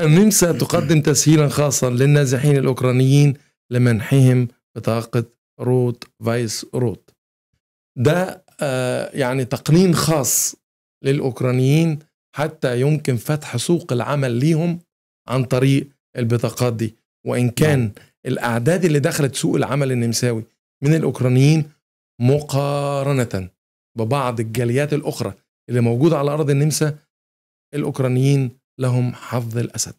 النمسا تقدم تسهيلا خاصا للنازحين الأوكرانيين لمنحهم بطاقة روت فايس روت ده آه، يعني تقنين خاص للأوكرانيين حتى يمكن فتح سوق العمل ليهم عن طريق البطاقات دي وإن كان الأعداد اللي دخلت سوق العمل النمساوي من الأوكرانيين مقارنة ببعض الجاليات الأخرى اللي موجودة على أرض النمسا الأوكرانيين لهم حظ الأسد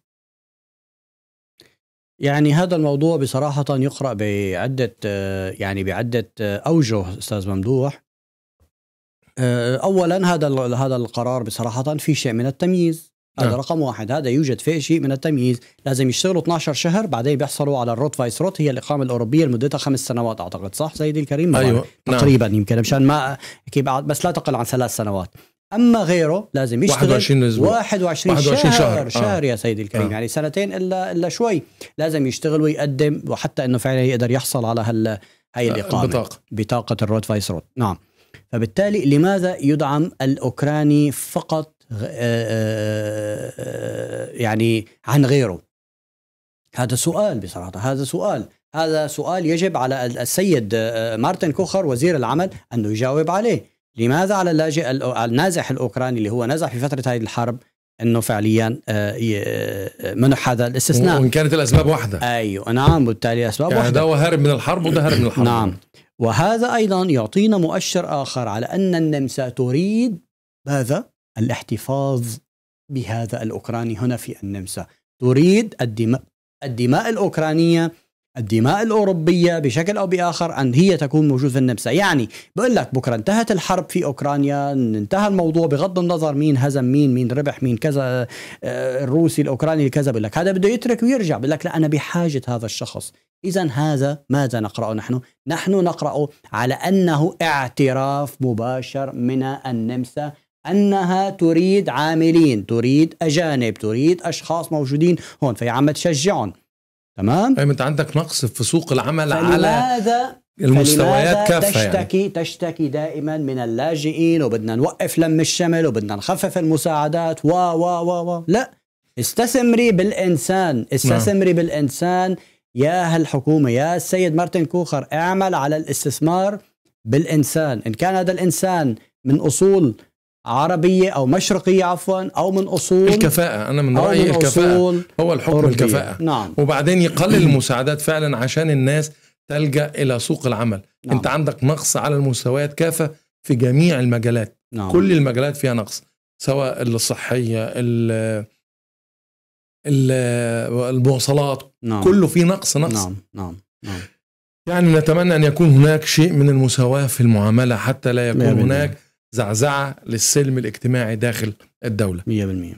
يعني هذا الموضوع بصراحة يقرأ بعدة يعني بعدة أوجه أستاذ ممدوح آه، أولا هذا هذا القرار بصراحة في شيء من التمييز هذا أه. رقم واحد هذا يوجد فيه شيء من التمييز لازم يشتغلوا 12 شهر بعدين بيحصلوا على الروت فايس روت هي الإقامة الأوروبية لمدتها خمس سنوات أعتقد صح سيدي الكريم أيوة. تقريبا نعم. يمكن مشان ما بس لا تقل عن ثلاث سنوات اما غيره لازم يشتغل 21 اسبوع 21, 21 شهر شهر, شهر آه. يا سيدي الكريم آه. يعني سنتين الا الا شوي لازم يشتغل ويقدم وحتى انه فعلا يقدر يحصل على هال هي آه، الاقامه البطاقه بطاقه الروت فايس روت نعم فبالتالي لماذا يدعم الاوكراني فقط آه، آه، يعني عن غيره هذا سؤال بصراحه هذا سؤال هذا سؤال يجب على السيد مارتن كوخر وزير العمل انه يجاوب عليه لماذا على اللاجئ النازح الاوكراني اللي هو نزح في فتره هذه الحرب انه فعليا آه، آه، منح هذا الاستثناء وان كانت الاسباب واحده ايوه نعم وبالتالي الاسباب يعني واحده ده من الحرب وده هارب من الحرب نعم وهذا ايضا يعطينا مؤشر اخر على ان النمسا تريد ماذا؟ الاحتفاظ بهذا الاوكراني هنا في النمسا تريد الدماء الدماء الاوكرانيه الدماء الأوروبية بشكل أو بآخر أن هي تكون موجودة في النمسا يعني بقول لك بكرة انتهت الحرب في أوكرانيا انتهى الموضوع بغض النظر مين هزم مين مين ربح مين كذا آه، الروسي الأوكراني كذا بقول لك هذا بده يترك ويرجع بقول لك لا أنا بحاجة هذا الشخص إذا هذا ماذا نقرأه نحن نحن نقرأه على أنه اعتراف مباشر من النمسا انها تريد عاملين تريد اجانب تريد اشخاص موجودين هون فهي عم تشجعهم تمام أي طيب، انت عندك نقص في سوق العمل على المستويات كافة يعني. تشتكي يعني. تشتكي دائما من اللاجئين وبدنا نوقف لم الشمل وبدنا نخفف المساعدات و و و و لا استثمري بالإنسان استثمري نعم. بالإنسان يا هالحكومة يا السيد مارتن كوخر اعمل على الاستثمار بالإنسان إن كان هذا الإنسان من أصول عربية أو مشرقية عفوا أو من أصول الكفاءة أنا من رأيي من الكفاءة هو الحكم أوروبية. الكفاءة نعم. وبعدين يقلل المساعدات فعلا عشان الناس تلجأ إلى سوق العمل نعم. أنت عندك نقص على المستويات كافة في جميع المجالات نعم. كل المجالات فيها نقص سواء الصحية المواصلات نعم. كله فيه نقص نقص نعم. نعم. نعم. يعني نتمنى أن يكون هناك شيء من المساواة في المعاملة حتى لا يكون نعم. هناك زعزعه للسلم الاجتماعي داخل الدوله 100%